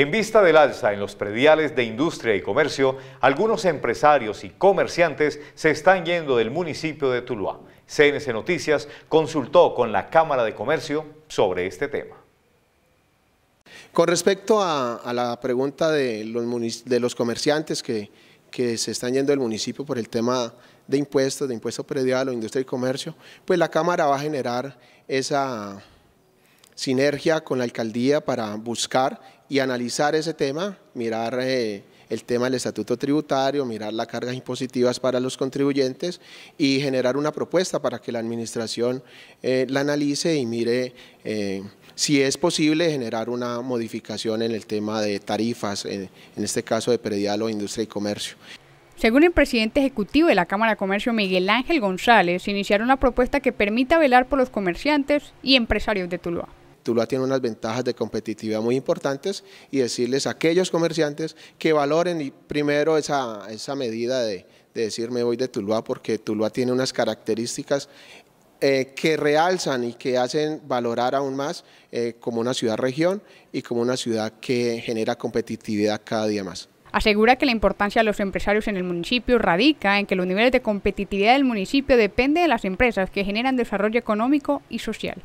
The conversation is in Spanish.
En vista del alza en los prediales de industria y comercio, algunos empresarios y comerciantes se están yendo del municipio de Tuluá. CNC Noticias consultó con la Cámara de Comercio sobre este tema. Con respecto a, la pregunta de los, comerciantes que, que se están yendo del municipio por el tema de impuestos, de impuesto predial o industria y comercio, pues la Cámara va a generar esa sinergia con la alcaldía para buscar y analizar ese tema, mirar eh, el tema del estatuto tributario, mirar las cargas impositivas para los contribuyentes y generar una propuesta para que la administración eh, la analice y mire eh, si es posible generar una modificación en el tema de tarifas, en este caso de predial o industria y comercio. Según el presidente ejecutivo de la Cámara de Comercio, Miguel Ángel González, iniciar una propuesta que permita velar por los comerciantes y empresarios de Tuluá. Tuluá tiene unas ventajas de competitividad muy importantes y decirles a aquellos comerciantes que valoren primero esa, medida de, decirme voy de Tuluá porque Tuluá tiene unas características eh, que realzan y que hacen valorar aún más eh, como una ciudad-región y como una ciudad que genera competitividad cada día más. Asegura que la importancia de los empresarios en el municipio radica en que los niveles de competitividad del municipio dependen de las empresas que generan desarrollo económico y social.